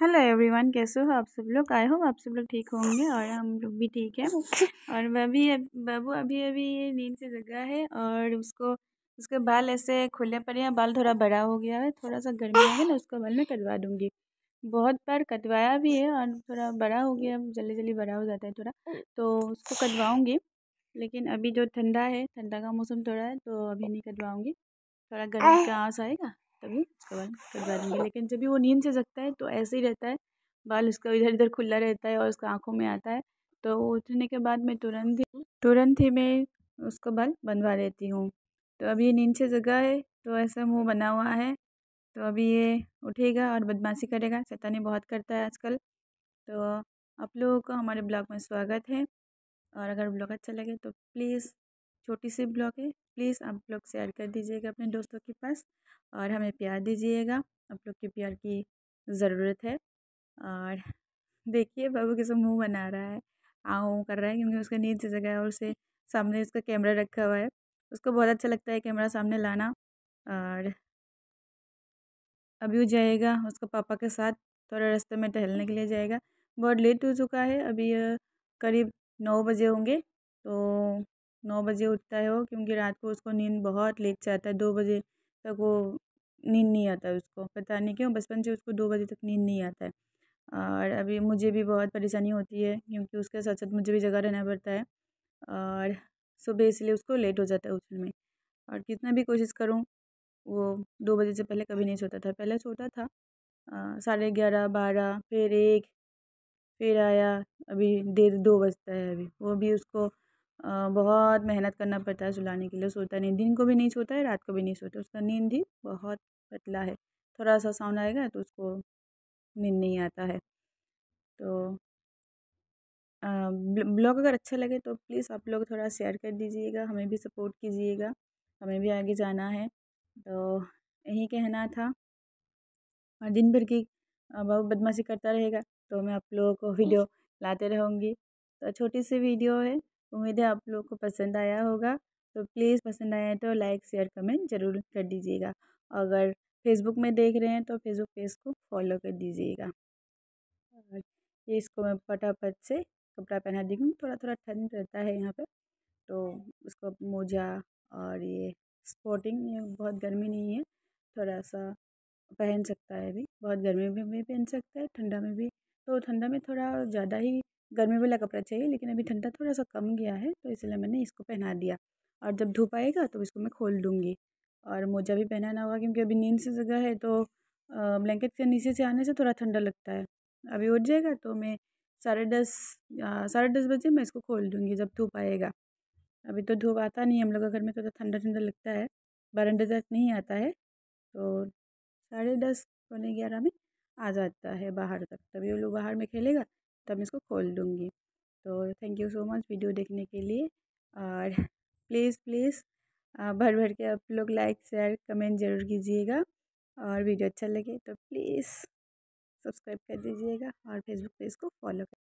hello everyone कैसे हो आप सब लोग आए हो आप सब लोग ठीक होंगे और हम लोग भी ठीक हैं और बबी बाबू अभी अभी ये नींद से जगा है और उसको उसके बाल ऐसे खुले पड़े हैं बाल थोड़ा बड़ा हो गया है थोड़ा सा गर्मी है ना उसका बाल में कटवा दूँगी बहुत बार कटवाया भी है और थोड़ा बड़ा हो गया जल्दी जल्दी बड़ा हो जाता है थोड़ा तो उसको कटवाऊँगी लेकिन अभी जो ठंडा है ठंडा का मौसम थोड़ा है तो अभी नहीं कटवाऊँगी थोड़ा गर्मी का आस आएगा तभी उसका बाल कटवा देंगे लेकिन जब भी वो नींद से जगता है तो ऐसे ही रहता है बाल उसका इधर उधर खुला रहता है और उसका आँखों में आता है तो उठने के बाद मैं तुरंत ही तुरंत ही मैं उसका बाल बनवा लेती हूँ तो अब ये नींद से जगा है तो ऐसा मुँह बना हुआ है तो अभी ये उठेगा और बदमाशी करेगा शैतानी बहुत करता है आजकल तो आप लोगों का हमारे ब्लॉग में स्वागत है और अगर ब्लॉग अच्छा लगे तो प्लीज़ छोटी सी ब्लॉग है प्लीज़ आप लोग शेयर कर दीजिएगा अपने दोस्तों के पास और हमें प्यार दीजिएगा आप लोग के प्यार की ज़रूरत है और देखिए बाबू कैसे मुंह बना रहा है आऊँ कर रहा है क्योंकि उसका नीचे जगह है और उसे सामने उसका कैमरा रखा हुआ है उसको बहुत अच्छा लगता है कैमरा सामने लाना और अभी वो जाएगा उसके पापा के साथ थोड़ा रास्ते में टहलने के लिए जाएगा बहुत लेट हो चुका है अभी करीब नौ बजे होंगे तो नौ बजे उठता है वो क्योंकि रात को उसको नींद बहुत लेट से आता है दो बजे तक वो नींद नहीं आता है उसको पता नहीं क्यों बचपन से उसको दो बजे तक नींद नहीं आता है और अभी मुझे भी बहुत परेशानी होती है क्योंकि उसके साथ साथ मुझे भी जगह रहना पड़ता है और सुबह इसलिए उसको लेट हो जाता है उठने में और कितना भी कोशिश करूँ वो दो बजे से पहले कभी नहीं सोता था पहले सोता था साढ़े ग्यारह बारह फिर एक फिर आया अभी देर दो बजता है अभी वो भी उसको बहुत मेहनत करना पड़ता है सुलाने के लिए सोता नहीं दिन को भी नहीं सोता है रात को भी नहीं सोता उसका नींद ही बहुत पतला है थोड़ा सा साउंड आएगा तो उसको नींद नहीं आता है तो ब्लॉग अगर अच्छा लगे तो प्लीज़ आप लोग थोड़ा शेयर कर दीजिएगा हमें भी सपोर्ट कीजिएगा हमें भी आगे जाना है तो यही कहना था और दिन भर की बहुत बदमाशी करता रहेगा तो मैं आप लोगों को वीडियो लाते रहूँगी तो छोटी सी वीडियो है उम्मीद है आप लोगों को पसंद आया होगा तो प्लीज़ पसंद आया तो लाइक शेयर कमेंट ज़रूर कर दीजिएगा अगर फेसबुक में देख रहे हैं तो फेसबुक पेज को फॉलो कर दीजिएगा ये इसको मैं फटाफट से कपड़ा पहना दी थोड़ा थोड़ा ठंड रहता है यहाँ पे तो उसको मोजा और ये स्पोर्टिंग ये बहुत गर्मी नहीं है थोड़ा सा पहन सकता है अभी बहुत गर्मी में भी पहन सकता है ठंडा में भी तो ठंडा में थोड़ा ज़्यादा ही गर्मी वाला कपड़ा चाहिए लेकिन अभी ठंडा थोड़ा सा कम गया है तो इसलिए मैंने इसको पहना दिया और जब धूप आएगा तो इसको मैं खोल दूँगी और मोजा भी पहनाना होगा क्योंकि अभी नींद से जगह है तो ब्लैंकेट के नीचे से आने से थोड़ा ठंडा लगता है अभी उठ जाएगा तो मैं साढ़े दस साढ़े दस बजे मैं इसको खोल दूँगी जब धूप आएगा अभी तो धूप आता नहीं हम लोग घर में थोड़ा तो तो ठंडा ठंडा लगता है बारंडे तक नहीं आता है तो साढ़े दस पौने ग्यारह में आ जाता है बाहर तक तभी वो लोग बाहर में खेलेगा तब मैं इसको खोल लूँगी तो thank you so much video देखने के लिए और प्लीज़ प्लीज़ भर भर के आप लोग लाइक शेयर कमेंट ज़रूर कीजिएगा और वीडियो अच्छा लगे तो प्लीज़ सब्सक्राइब कर दीजिएगा और फेसबुक पेज को फॉलो कर